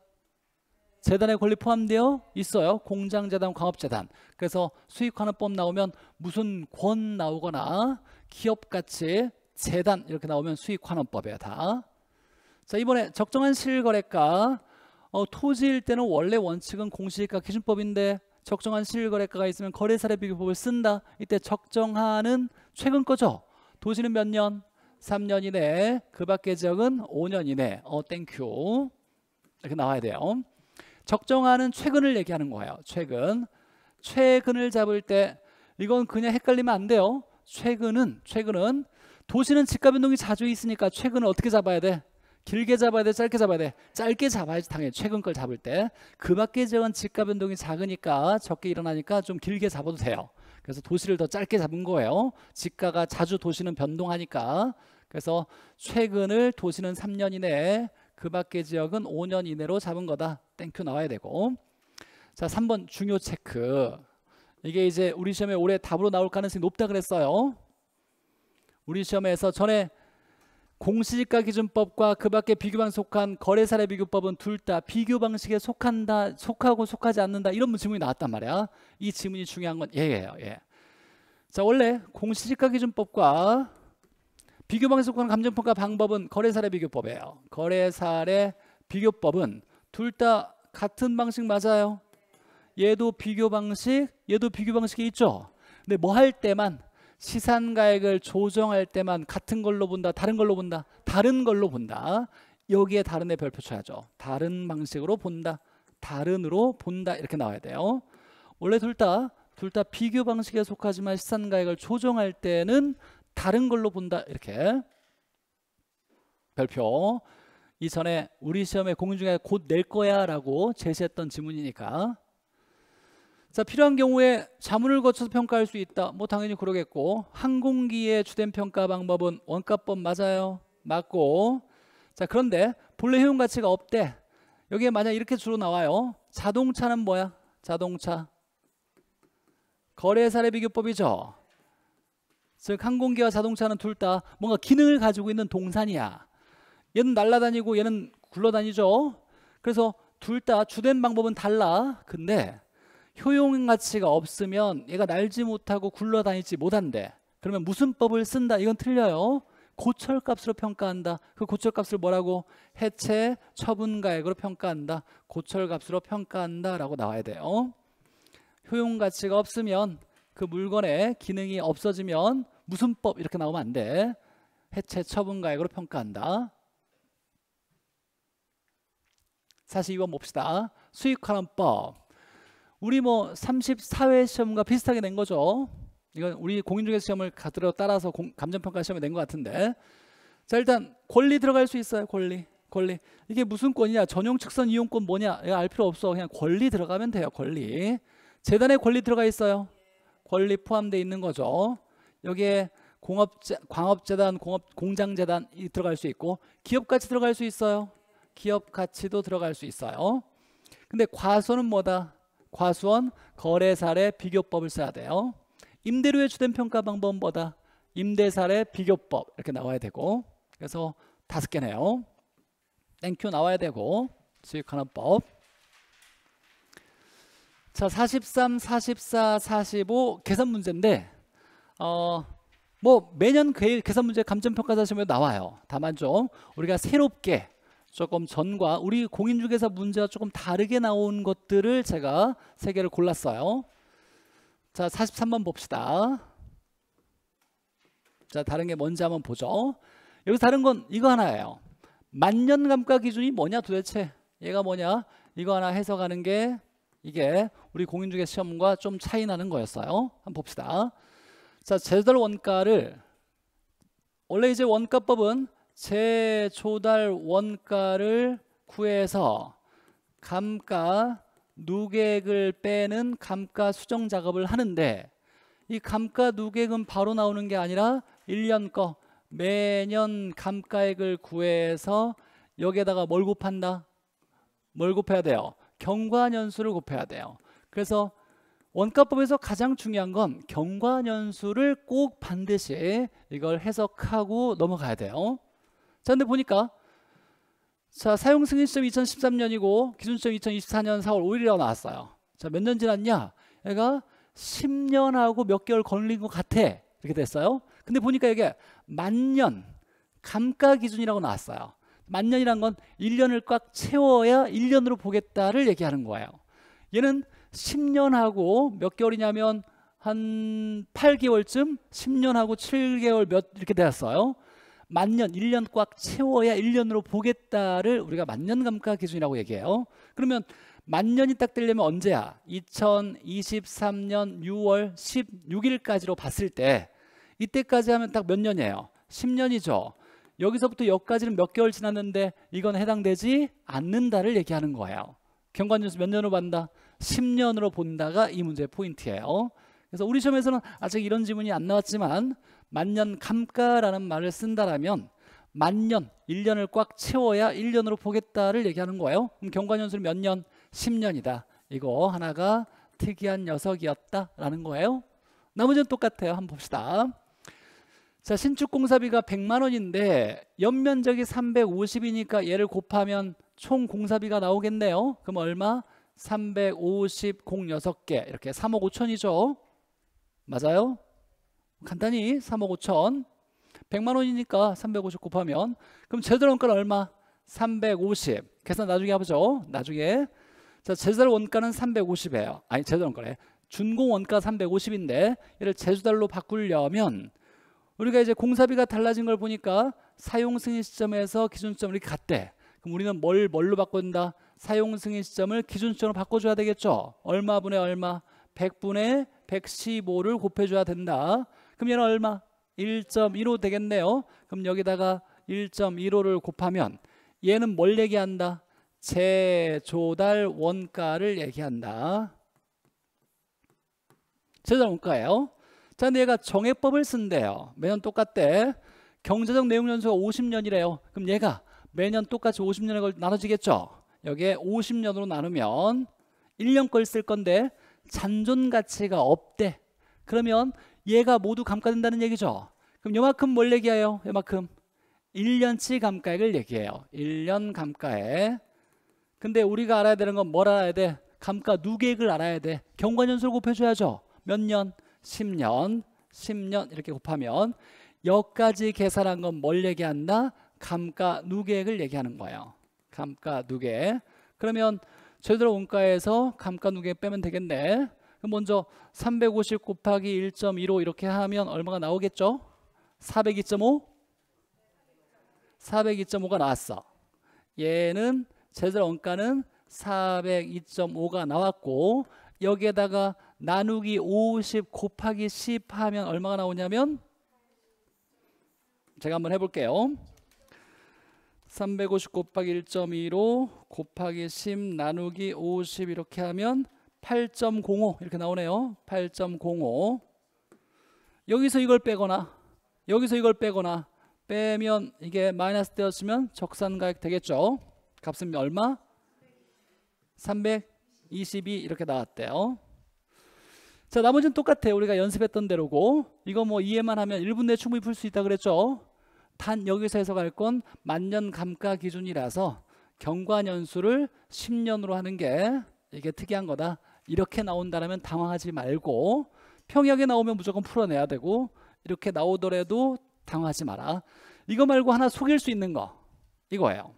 A: 재단의 권리 포함되어 있어요. 공장 재단, 광업 재단. 그래서 수익하는법 나오면 무슨 권 나오거나 기업 가치, 재단 이렇게 나오면 수익하는법이에요 다. 자 이번에 적정한 실거래가 어, 토지일 때는 원래 원칙은 공시지가 기준법인데 적정한 실거래가가 있으면 거래사례 비교법을 쓴다. 이때 적정하는 최근 거죠. 도시는 몇 년? 3년 이내. 그 밖의 지역은 5년 이내. 어 땡큐. 이렇게 나와야 돼요. 적정하는 최근을 얘기하는 거예요. 최근. 최근을 잡을 때 이건 그냥 헷갈리면 안 돼요. 최근은 최근은 도시는 집값 변동이 자주 있으니까 최근을 어떻게 잡아야 돼? 길게 잡아야 돼 짧게 잡아야 돼 짧게 잡아야지 당연히 최근 걸 잡을 때 그 밖에 지은 역 집값 변동이 작으니까 적게 일어나니까 좀 길게 잡아도 돼요 그래서 도시를 더 짧게 잡은 거예요 집가가 자주 도시는 변동하니까 그래서 최근을 도시는 3년 이내에 그 밖의 지역은 5년 이내로 잡은 거다 땡큐 나와야 되고 자 3번 중요 체크 이게 이제 우리 시험에 올해 답으로 나올 가능성이 높다 그랬어요 우리 시험에서 전에 공시지가 기준법과 그 밖에 비교방 속한 거래사례 비교법은 둘 다 비교 방식에 속한다, 속하고 속하지 않는다 이런 질문이 나왔단 말이야. 이 질문이 중요한 건 얘예요. 예. 자, 원래 공시지가 기준법과 비교 방식 속한 감정평가 방법은 거래사례 비교법이에요. 거래사례 비교법은 둘 다 같은 방식 맞아요. 얘도 비교 방식, 얘도 비교 방식이 있죠. 근데 뭐 할 때만 시산 가액을 조정할 때만 같은 걸로 본다, 다른 걸로 본다, 다른 걸로 본다. 여기에 다른에 별표 쳐야죠. 다른 방식으로 본다, 다른으로 본다 이렇게 나와야 돼요. 원래 둘 다 둘 다 비교 방식에 속하지만 시산 가액을 조정할 때는 다른 걸로 본다 이렇게 별표. 이전에 우리 시험에 공중에 인곧낼 거야라고 제시했던 지문이니까 자, 필요한 경우에 자문을 거쳐서 평가할 수 있다. 뭐 당연히 그러겠고 항공기의 주된 평가 방법은 원가법 맞아요. 맞고 자 그런데 본래 효용 가치가 없대. 여기에 만약 이렇게 주로 나와요. 자동차는 뭐야? 자동차 거래사례 비교법이죠. 즉 항공기와 자동차는 둘 다 뭔가 기능을 가지고 있는 동산이야. 얘는 날아다니고 얘는 굴러다니죠. 그래서 둘 다 주된 방법은 달라. 근데 효용 가치가 없으면 얘가 날지 못하고 굴러다니지 못한대. 그러면 무슨 법을 쓴다? 이건 틀려요. 고철값으로 평가한다. 그 고철값을 뭐라고? 해체 처분가액으로 평가한다. 고철값으로 평가한다라고 나와야 돼요. 효용 가치가 없으면 그 물건의 기능이 없어지면 무슨 법 이렇게 나오면 안 돼. 해체 처분가액으로 평가한다. 사실 이번 봅시다. 수익환원법 우리 뭐 34회 시험과 비슷하게 낸 거죠. 이건 우리 공인중개 시험을 가드려 따라서 공, 감정평가 시험에 낸것 같은데 자 일단 권리 들어갈 수 있어요 권리 권리 이게 무슨 권이냐 전용 측선 이용권 뭐냐 이거 알 필요 없어 그냥 권리 들어가면 돼요 권리 재단에 권리 들어가 있어요 권리 포함되어 있는 거죠 여기에 공업재, 광업재단, 공업, 공장재단 이 들어갈 수 있고 기업가치 들어갈 수 있어요 기업가치도 들어갈 수 있어요 근데 과소는 뭐다 과수원 거래사례 비교법을 써야 돼요. 임대료의 주된 평가 방법보다 임대사례 비교법 이렇게 나와야 되고 그래서 다섯 개네요. 땡큐 나와야 되고 수익환원법 자 43, 44, 45 계산 문제인데 어, 뭐 매년 그 계산 문제 감정평가자 시험에 나와요. 다만 좀 우리가 새롭게 조금 전과 우리 공인중개사 문제와 조금 다르게 나온 것들을 제가 세 개를 골랐어요. 자, 43번 봅시다. 자, 다른 게 뭔지 한번 보죠. 여기 다른 건 이거 하나예요. 만년 감가 기준이 뭐냐 도대체? 얘가 뭐냐? 이거 하나 해석하는 게 이게 우리 공인중개 시험과 좀 차이 나는 거였어요. 한번 봅시다. 자, 제절 원가를 원래 이제 원가법은 재조달 원가를 구해서 감가 누객을 빼는 감가 수정 작업을 하는데 이 감가 누객은 바로 나오는 게 아니라 1년 거 매년 감가액을 구해서 여기에다가 뭘 곱한다? 뭘 곱해야 돼요? 경과년수를 곱해야 돼요. 그래서 원가법에서 가장 중요한 건 경과년수를 꼭 반드시 이걸 해석하고 넘어가야 돼요. 자, 근데 보니까 자, 사용 승인 시점이 2013년이고 기준 시점이 2024년 4월 5일이라고 나왔어요. 자, 몇 년 지났냐? 얘가 10년하고 몇 개월 걸린 것 같아. 이렇게 됐어요. 근데 보니까 이게 만년 감가 기준이라고 나왔어요. 만년이란 건 1년을 꽉 채워야 1년으로 보겠다를 얘기하는 거예요. 얘는 10년하고 몇 개월이냐면 한 8개월쯤 10년하고 7개월 몇 이렇게 되었어요. 만년 1년 꽉 채워야 1년으로 보겠다를 우리가 만년 감가 기준이라고 얘기해요. 그러면 만년이 딱 되려면 언제야? 2023년 6월 16일까지로 봤을 때 이때까지 하면 딱 몇 년이에요? 10년이죠. 여기서부터 여기까지는 몇 개월 지났는데 이건 해당되지 않는다를 얘기하는 거예요. 경관뉴스 몇 년으로 본다? 10년으로 본다가 이 문제의 포인트예요. 그래서 우리 시험에서는 아직 이런 질문이안 나왔지만 만년 감가라는 말을 쓴다라면 만년, 1년을 꽉 채워야 1년으로 보겠다를 얘기하는 거예요. 그럼 경관연수는 몇 년? 10년이다. 이거 하나가 특이한 녀석이었다라는 거예요. 나머지는 똑같아요. 한번 봅시다. 자, 신축 공사비가 100만 원인데 연면적이 350이니까 얘를 곱하면 총 공사비가 나오겠네요. 그럼 얼마? 350 0 6개. 이렇게 3억 5천이죠. 맞아요? 간단히 3억 5천 100만 원이니까 350 곱하면 그럼 제대로 원가는 얼마? 350 계산 나중에 해보죠 나중에 자 제자로 원가는 350이에요 아니 제자로 원가래 준공 원가 350인데 얘를 제주달로 바꾸려면 우리가 이제 공사비가 달라진 걸 보니까 사용 승인 시점에서 기준점을 이렇게 갔대 그럼 우리는 뭘 뭘로 바꾼다 사용 승인 시점을 기준점으로 바꿔줘야 되겠죠 얼마분의 얼마 100분의 115를 곱해줘야 된다 그럼 얘는 얼마? 1.15 되겠네요. 그럼 여기다가 1.15를 곱하면 얘는 뭘 얘기한다? 제조달 원가를 얘기한다. 제조달 원가예요. 자, 근데 얘가 정액법을 쓴대요. 매년 똑같대. 경제적 내용 연수가 50년이래요. 그럼 얘가 매년 똑같이 50년에 걸 나눠지겠죠. 여기에 50년으로 나누면 1년 걸 쓸 건데 잔존 가치가 없대. 그러면 얘가 모두 감가된다는 얘기죠. 그럼 요만큼 뭘 얘기해요? 요만큼 1년치 감가액을 얘기해요. 1년 감가액. 근데 우리가 알아야 되는 건 뭘 알아야 돼? 감가 누계액을 알아야 돼. 경과년수를 곱해줘야죠. 몇 년? 10년. 10년 이렇게 곱하면 여기까지 계산한 건 뭘 얘기한다? 감가 누계액을 얘기하는 거예요. 감가 누계. 그러면 제대로 원가에서 감가 누계 빼면 되겠네. 먼저 350 곱하기 1.15 이렇게 하면 얼마가 나오겠죠? 402.5? 402.5가 나왔어. 얘는 제절 원가는 402.5가 나왔고 여기에다가 나누기 50 곱하기 10 하면 얼마가 나오냐면 제가 한번 해볼게요. 350 곱하기 1.15 곱하기 10 나누기 50 이렇게 하면 8.05 이렇게 나오네요. 8.05 여기서 이걸 빼거나 여기서 이걸 빼거나 빼면 이게 마이너스 되었으면 적산가액 되겠죠. 값은 얼마? 322 이렇게 나왔대요. 자 나머지는 똑같아요. 우리가 연습했던 대로고 이거 뭐 이해만 하면 1분 내에 충분히 풀 수 있다 그랬죠. 단 여기서 해석할 건 만년 감가 기준이라서 경과 연수를 10년으로 하는 게 이게 특이한 거다. 이렇게 나온다라면 당황하지 말고 평약에 나오면 무조건 풀어내야 되고 이렇게 나오더라도 당황하지 마라. 이거 말고 하나 속일 수 있는 거 이거예요.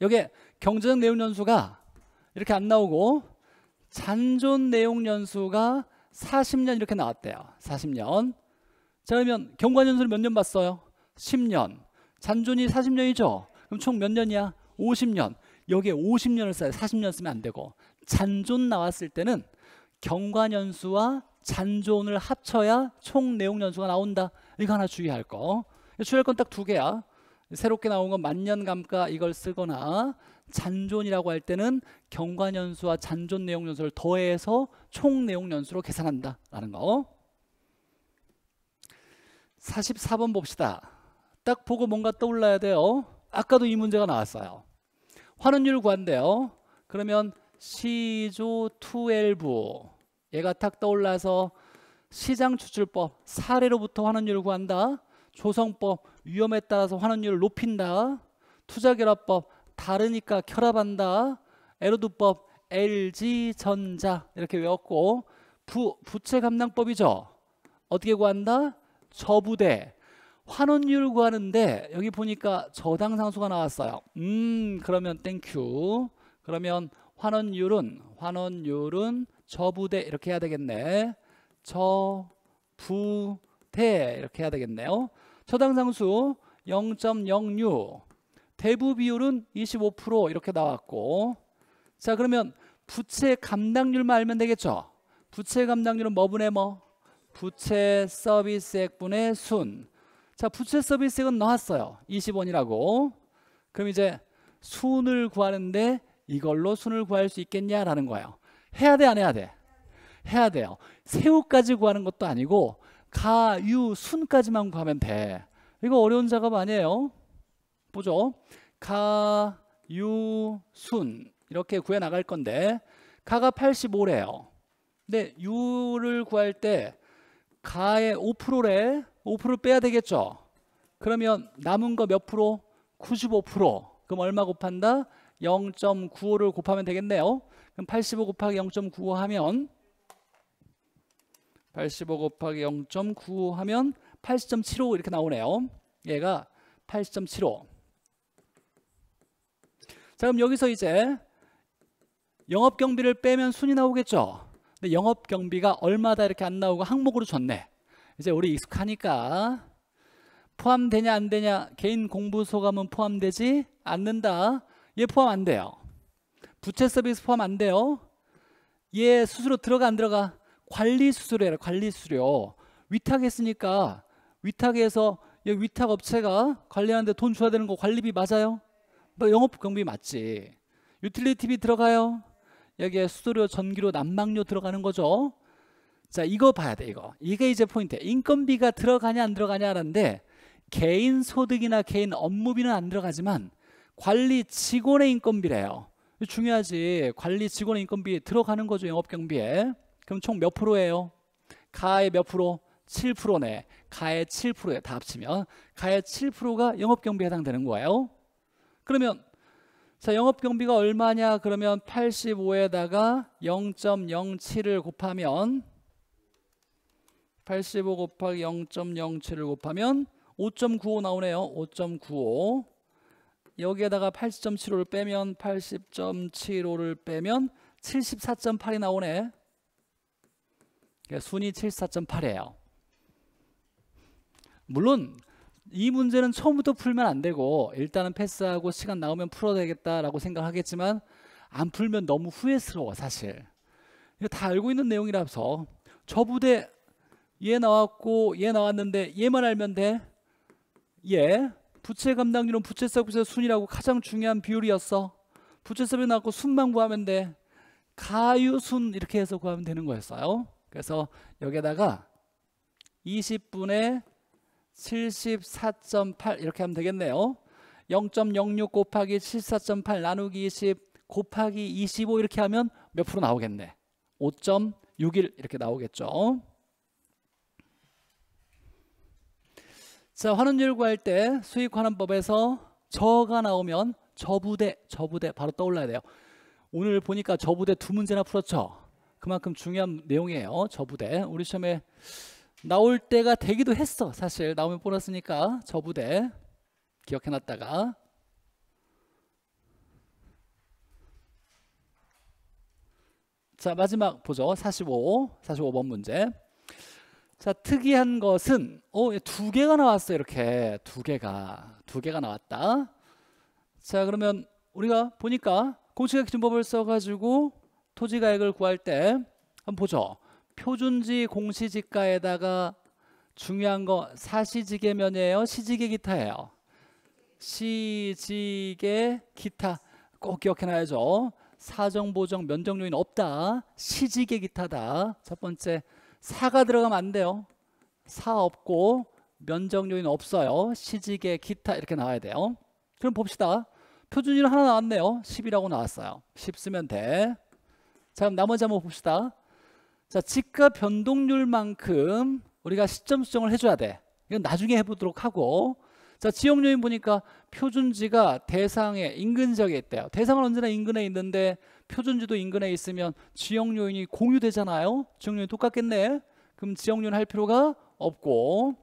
A: 여기에 경제적 내용 연수가 이렇게 안 나오고 잔존 내용 연수가 40년 이렇게 나왔대요. 40년. 자 그러면 경관 연수를 몇 년 봤어요? 10년. 잔존이 40년이죠. 그럼 총 몇 년이야? 50년. 여기에 50년을 써야 40년 쓰면 안 되고 잔존 나왔을 때는 경관연수와 잔존을 합쳐야 총 내용 연수가 나온다. 이거 하나 주의할 거. 주의할 건 딱 두 개야. 새롭게 나온 건 만년감가 이걸 쓰거나 잔존이라고 할 때는 경관연수와 잔존 내용 연수를 더해서 총 내용 연수로 계산한다라는 거. 44번 봅시다. 딱 보고 뭔가 떠올라야 돼요. 아까도 이 문제가 나왔어요. 환원율 구한대요. 그러면 시조 투엘브 얘가 탁 떠올라서 시장 추출법 사례로부터 환원율을 구한다 조성법 위험에 따라서 환원율을 높인다 투자결합법 다르니까 결합한다 에로드법 LG전자 이렇게 외웠고 부, 부채 감당법이죠 어떻게 구한다? 저부대 환원율 구하는데 여기 보니까 저당 상수가 나왔어요 음 그러면 땡큐 그러면 환원율은 환원율은 저부대 이렇게 해야 되겠네. 저부대 이렇게 해야 되겠네요. 처당 상수 0.06 대부 비율은 25% 이렇게 나왔고 자 그러면 부채 감당률만 알면 되겠죠. 부채 감당률은 뭐분의 뭐? 부채 서비스액분의 순. 자 부채 서비스액은 나왔어요. 20원이라고. 그럼 이제 순을 구하는데 이걸로 순을 구할 수 있겠냐라는 거예요. 해야 돼, 안 해야 돼? 해야 돼요. 새우까지 구하는 것도 아니고 가, 유, 순까지만 구하면 돼. 이거 어려운 작업 아니에요. 보죠. 가, 유, 순 이렇게 구해 나갈 건데 가가 85래요. 근데 유를 구할 때 가의 5%래. 5%를 빼야 되겠죠. 그러면 남은 거 몇 프로? 95%. 그럼 얼마 곱한다? 0.95를 곱하면 되겠네요. 그럼 85 곱하기 0.95 하면 85 곱하기 0.95 하면 80.75 이렇게 나오네요. 얘가 80.75. 자, 그럼 여기서 이제 영업 경비를 빼면 순이 나오겠죠. 근데 영업 경비가 얼마다 이렇게 안 나오고 항목으로 줬네. 이제 우리 익숙하니까 포함되냐 안 되냐 개인 공부 소감은 포함되지 않는다. 얘 포함 안 돼요. 부채 서비스 포함 안 돼요. 얘 수수료 들어가 안 들어가? 관리 수수료라 관리 수수료. 위탁했으니까 위탁해서 얘 위탁 업체가 관리하는데 돈 줘야 되는 거 관리비 맞아요? 뭐 영업 경비 맞지. 유틸리티비 들어가요. 여기에 수수료, 전기료, 난방료 들어가는 거죠. 자, 이거 봐야 돼, 이거. 이게 이제 포인트. 인건비가 들어가냐 안들어가냐하는데 개인 소득이나 개인 업무비는 안 들어가지만 관리 직원의 인건비래요. 중요하지. 관리 직원의 인건비 들어가는 거죠. 영업 경비에. 그럼 총 몇 프로예요? 가의 몇 프로? 7%네. 가의 7%에 다 합치면 가의 7%가 영업 경비에 해당되는 거예요. 그러면 자, 영업 경비가 얼마냐? 그러면 85에다가 0.07을 곱하면 85 곱하기 0.07을 곱하면 5.95 나오네요. 5.95 여기에다가 80.75를 빼면 80.75를 빼면 74.8이 나오네. 그러니까 순위 74.8이에요. 물론 이 문제는 처음부터 풀면 안 되고 일단은 패스하고 시간 나오면 풀어야 되겠다라고 생각하겠지만 안 풀면 너무 후회스러워 사실. 다 알고 있는 내용이라서 저 부대 얘 나왔고 얘 나왔는데 얘만 알면 돼. 얘 예. 부채 감당률은 부채 서비스 순이라고 가장 중요한 비율이었어. 부채 서비스 나왔고 순만 구하면 돼. 가유순 이렇게 해서 구하면 되는 거였어요. 그래서 여기에다가 20분의 74.8 이렇게 하면 되겠네요. 0.06 곱하기 74.8 나누기 20 곱하기 25 이렇게 하면 몇 프로 나오겠네. 5.61 이렇게 나오겠죠. 자, 환원율 구할 때 수익환원법에서 저가 나오면 저부대, 저부대 바로 떠올라야 돼요. 오늘 보니까 저부대 두 문제나 풀었죠. 그만큼 중요한 내용이에요. 저부대. 우리 시험에 나올 때가 되기도 했어. 사실 나오면 보너스니까 저부대 기억해놨다가 자 마지막 보죠. 45, 45번 문제. 자, 특이한 것은 어, 두 개가 나왔어 요 이렇게 두 개가 두 개가 나왔다. 자, 그러면 우리가 보니까 공시가기준법을 써가지고 토지가액을 구할 때 한번 보죠. 표준지 공시지가에다가 중요한 거 사시지계면이에요, 시지계 기타예요. 시지계 기타 꼭 기억해놔야죠. 사정 보정 면적 요인 없다. 시지계 기타다. 첫 번째 사가 들어가면 안 돼요. 사 없고 면적 요인 없어요. 시직개 기타 이렇게 나와야 돼요. 그럼 봅시다. 표준일 하나 나왔네요. 10이라고 나왔어요. 10 쓰면 돼. 자, 그럼 나머지 한번 봅시다. 자, 집값 변동률만큼 우리가 시점 수정을 해줘야 돼. 이건 나중에 해보도록 하고 자, 지역 요인 보니까 표준지가 대상의 인근 지역에 있대요. 대상은 언제나 인근에 있는데 표준지도 인근에 있으면 지역 요인이 공유되잖아요. 지역 요인 똑같겠네. 그럼 지역 요인 할 필요가 없고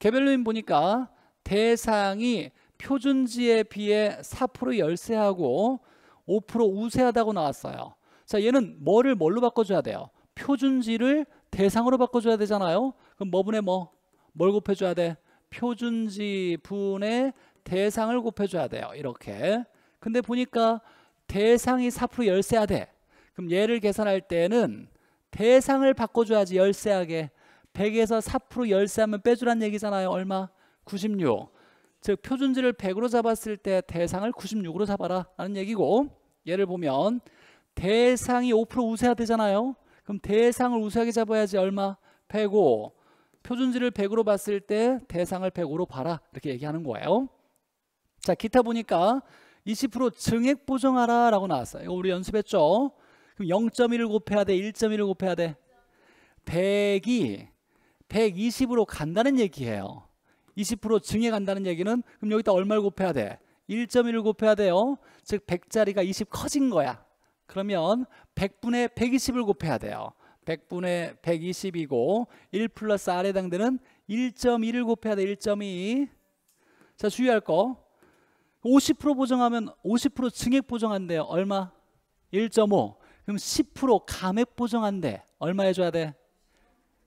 A: 개별 요인 보니까 대상이 표준지에 비해 4% 열세하고 5% 우세하다고 나왔어요. 자, 얘는 뭐를 뭘로 바꿔줘야 돼요? 표준지를 대상으로 바꿔줘야 되잖아요. 그럼 뭐분에 뭐? 뭘 곱해줘야 돼? 표준지 분의 대상을 곱해줘야 돼요. 이렇게. 근데 보니까 대상이 4% 열쇠야 돼. 그럼 얘를 계산할 때는 대상을 바꿔줘야지 열쇠하게. 100에서 4% 열쇠하면 빼주란 얘기잖아요. 얼마? 96. 즉 표준지를 100으로 잡았을 때 대상을 96으로 잡아라 라는 얘기고 예를 보면 대상이 5% 우세야 되잖아요. 그럼 대상을 우세하게 잡아야지 얼마? 105. 표준지를 100으로 봤을 때 대상을 1 0 0으로 봐라 이렇게 얘기하는 거예요 자 기타 보니까 20% 증액 보정하라 라고 나왔어요 이거 우리 연습했죠 그럼 0.1을 곱해야 돼 1.1을 곱해야 돼 100이 120으로 간다는 얘기예요 20% 증액한다는 얘기는 그럼 여기다 얼마를 곱해야 돼 1.1을 곱해야 돼요 즉 100짜리가 20 커진 거야 그러면 100분의 120을 곱해야 돼요 100분의 120이고 1 플러스 R에 해당되는 1.1을 곱해야 돼 1.2. 자 주의할 거. 50% 보정하면 50% 증액 보정한대요. 얼마? 1.5. 그럼 10% 감액 보정한대. 얼마 해줘야 돼?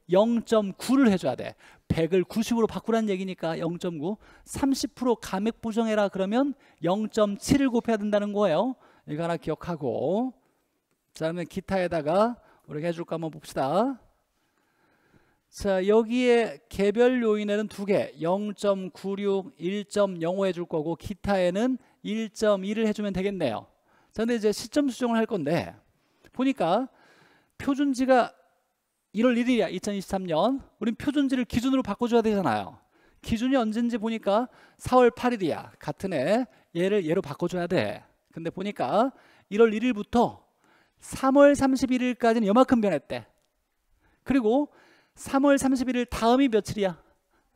A: 0.9를 해줘야 돼. 100을 90으로 바꾸라는 얘기니까 0.9. 30% 감액 보정해라 그러면 0.7을 곱해야 된다는 거예요. 이거 하나 기억하고 자 그러면 기타에다가 우리가 해줄까 한번 봅시다. 자 여기에 개별 요인에는 두 개, 0.96, 1.05 해줄 거고 기타에는 1.1을 해주면 되겠네요. 자 근데 이제 시점 수정을 할 건데 보니까 표준지가 1월 1일이야 2023년 우린 표준지를 기준으로 바꿔줘야 되잖아요 기준이 언젠지 보니까 4월 8일이야 같은 해 얘를 얘로 바꿔줘야 돼 근데 보니까 1월 1일부터 3월 31일까지는 요만큼 변했대. 그리고 3월 31일 다음이 며칠이야?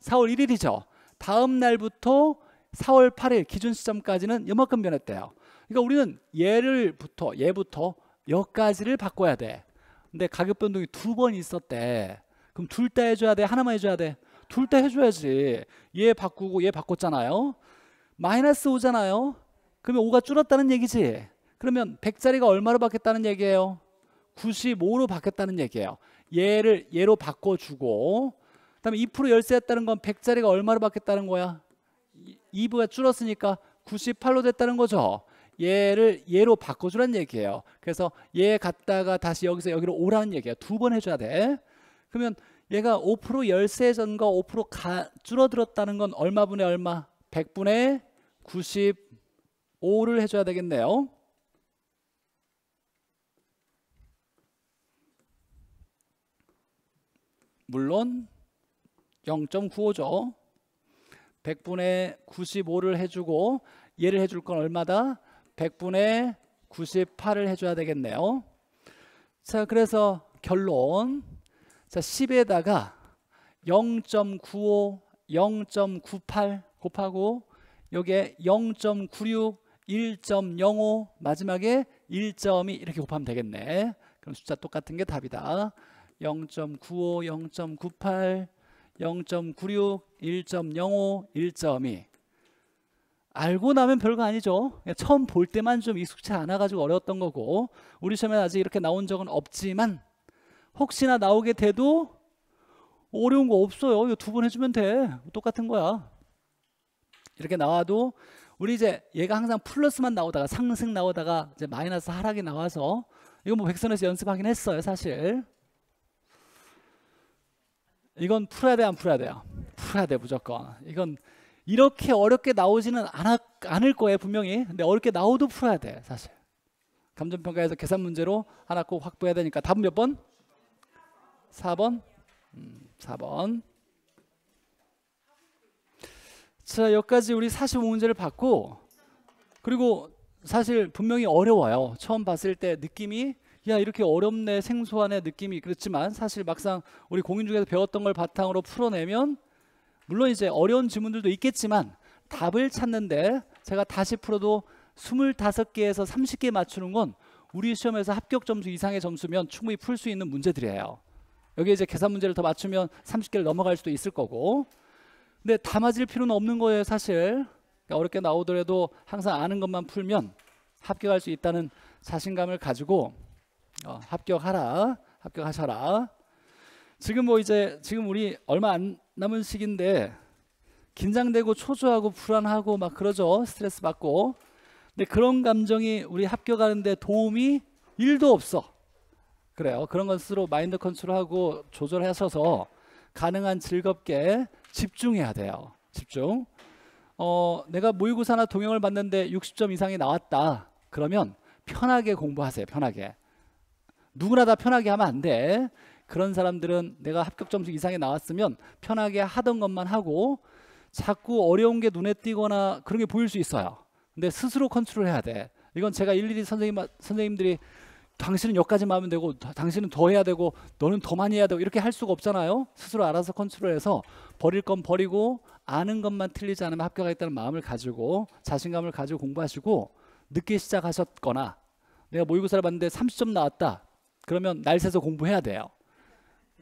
A: 4월 1일이죠. 다음 날부터 4월 8일 기준 시점까지는 요만큼 변했대요. 그러니까 우리는 예를부터 예부터 여까지를 바꿔야 돼. 근데 가격 변동이 두 번 있었대. 그럼 둘 다 해줘야 돼? 하나만 해줘야 돼? 둘 다 해줘야지. 얘 바꾸고 얘 바꿨잖아요. 마이너스 오잖아요 그러면 오가 줄었다는 얘기지. 그러면 100짜리가 얼마로 바뀌었다는 얘기예요? 95로 바뀌었다는 얘기예요. 얘를 얘로 바꿔주고 그다음에 2% 열쇠였다는 건 100짜리가 얼마로 바뀌었다는 거야? 2부가 줄었으니까 98로 됐다는 거죠. 얘를 얘로 바꿔주라는 얘기예요. 그래서 얘 예 갔다가 다시 여기서 여기로 오라는 얘기야. 두 번 해줘야 돼. 그러면 얘가 5% 열세 전거5% 가, 줄어들었다는 건 얼마분의 얼마? 100분의 95를 해줘야 되겠네요. 물론 0.95죠. 100분의 95를 해주고 얘를 해줄 건 얼마다? 100분의 98을 해줘야 되겠네요. 자, 그래서 결론. 자, 10에다가 0.95, 0.98 곱하고 여기에 0.96, 1.05 마지막에 1.2 이렇게 곱하면 되겠네. 그럼 숫자 똑같은 게 답이다. 0.95, 0.98, 0.96, 1.05, 1.2 알고 나면 별거 아니죠. 예, 처음 볼 때만 좀 익숙치 않아가지고 어려웠던 거고 우리 시험에 아직 이렇게 나온 적은 없지만 혹시나 나오게 돼도 어려운 거 없어요. 이거두 번 해주면 돼. 똑같은 거야. 이렇게 나와도 우리 이제 얘가 항상 플러스만 나오다가 상승 나오다가 이제 마이너스 하락이 나와서 이거 뭐 백선에서 연습하긴 했어요 사실 네. 이건 풀어야 돼안 풀어야 돼요? 풀어야 돼 무조건. 이건 이렇게 어렵게 나오지는 않아, 않을 거예요 분명히. 근데 어렵게 나오도 풀어야 돼 사실. 감정평가에서 계산 문제로 하나 꼭 확보해야 되니까 답은 몇 번? 4번? 음, 4번. 자 여기까지 우리 45문제를 봤고 그리고 사실 분명히 어려워요. 처음 봤을 때 느낌이 야 이렇게 어렵네 생소하네 느낌이 그렇지만 사실 막상 우리 공인 중에서 배웠던 걸 바탕으로 풀어내면 물론 이제 어려운 질문들도 있겠지만 답을 찾는데 제가 다시 풀어도 25개에서 30개 맞추는 건 우리 시험에서 합격 점수 이상의 점수면 충분히 풀 수 있는 문제들이에요. 여기 이제 계산 문제를 더 맞추면 30개를 넘어갈 수도 있을 거고. 근데 다 맞을 필요는 없는 거예요, 사실. 그러니까 어렵게 나오더라도 항상 아는 것만 풀면 합격할 수 있다는 자신감을 가지고 어, 합격하라. 합격하셔라. 지금 뭐 이제 지금 우리 얼마 안 남은 시기인데 긴장되고 초조하고 불안하고 막 그러죠. 스트레스 받고. 근데 그런 감정이 우리 합격하는데 도움이 일도 없어. 그래요. 그런 건 스스로 마인드 컨트롤하고 조절하셔서 가능한 즐겁게 집중해야 돼요. 집중. 어, 내가 모의고사나 동영을 봤는데 60점 이상이 나왔다. 그러면 편하게 공부하세요. 편하게. 누구나 다 편하게 하면 안 돼. 그런 사람들은 내가 합격 점수 이상이 나왔으면 편하게 하던 것만 하고 자꾸 어려운 게 눈에 띄거나 그런 게 보일 수 있어요. 근데 스스로 컨트롤해야 돼. 이건 제가 일일이 선생님 선생님들이 당신은 여기까지만 하면 되고 당신은 더 해야 되고 너는 더 많이 해야 되고 이렇게 할 수가 없잖아요. 스스로 알아서 컨트롤해서 버릴 건 버리고 아는 것만 틀리지 않으면 합격하겠다는 마음을 가지고 자신감을 가지고 공부하시고 늦게 시작하셨거나 내가 모의고사를 봤는데 30점 나왔다. 그러면 날 새서 공부해야 돼요.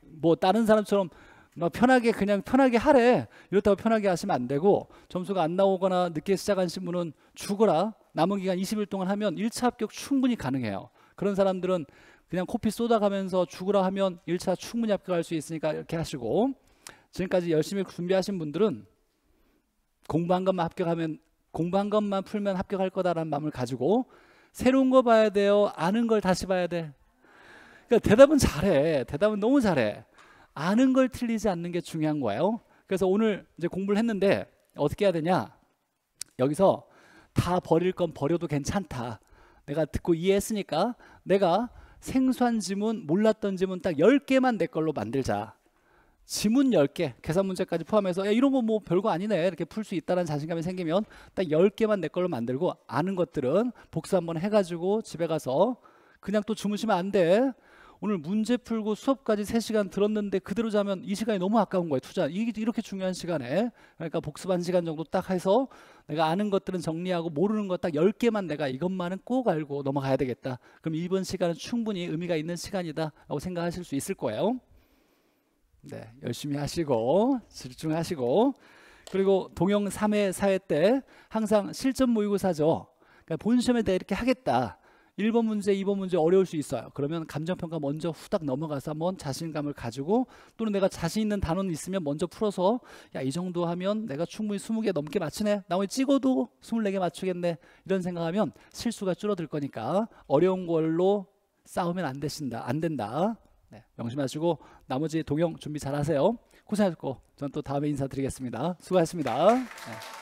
A: 뭐 다른 사람처럼 나 편하게 그냥 편하게 하래 이렇다고 편하게 하시면 안 되고 점수가 안 나오거나 늦게 시작한신 분은 죽어라 남은 기간 20일 동안 하면 1차 합격 충분히 가능해요. 그런 사람들은 그냥 코피 쏟아가면서 죽으라 하면 1차 충분히 합격할 수 있으니까 이렇게 하시고 지금까지 열심히 준비하신 분들은 공부한 것만 합격하면 공부한 것만 풀면 합격할 거다라는 마음을 가지고 새로운 거 봐야 돼요. 아는 걸 다시 봐야 돼. 그러니까 대답은 잘해. 대답은 너무 잘해. 아는 걸 틀리지 않는 게 중요한 거예요. 그래서 오늘 이제 공부를 했는데 어떻게 해야 되냐? 여기서 다 버릴 건 버려도 괜찮다. 내가 듣고 이해했으니까 내가 생소한 지문, 몰랐던 지문 딱 10개만 내 걸로 만들자. 지문 10개, 계산 문제까지 포함해서 야, 이런 거 뭐 별거 아니네. 이렇게 풀 수 있다는 자신감이 생기면 딱 10개만 내 걸로 만들고 아는 것들은 복수 한번 해가지고 집에 가서 그냥 또 주무시면 안 돼. 오늘 문제 풀고 수업까지 3시간 들었는데 그대로 자면 이 시간이 너무 아까운 거예요. 투자. 이렇게 중요한 시간에. 그러니까 복습 한 시간 정도 딱 해서 내가 아는 것들은 정리하고 모르는 것 딱 10개만 내가 이것만은 꼭 알고 넘어가야 되겠다. 그럼 이번 시간은 충분히 의미가 있는 시간이다라고 생각하실 수 있을 거예요. 네, 열심히 하시고 집중하시고 그리고 동영 3회 4회 때 항상 실전 모의고사죠. 그러니까 본 시험에 대해 이렇게 하겠다. 1번 문제, 2번 문제 어려울 수 있어요. 그러면 감정평가 먼저 후딱 넘어가서 한번 자신감을 가지고 또는 내가 자신 있는 단어는 있으면 먼저 풀어서 야, 이 정도 하면 내가 충분히 20개 넘게 맞추네. 나머지 찍어도 24개 맞추겠네. 이런 생각하면 실수가 줄어들 거니까 어려운 걸로 싸우면 안 되신다. 안 된다. 네, 명심하시고 나머지 동영 준비 잘 하세요. 고생하셨고 저는 또 다음에 인사드리겠습니다. 수고하셨습니다. 네.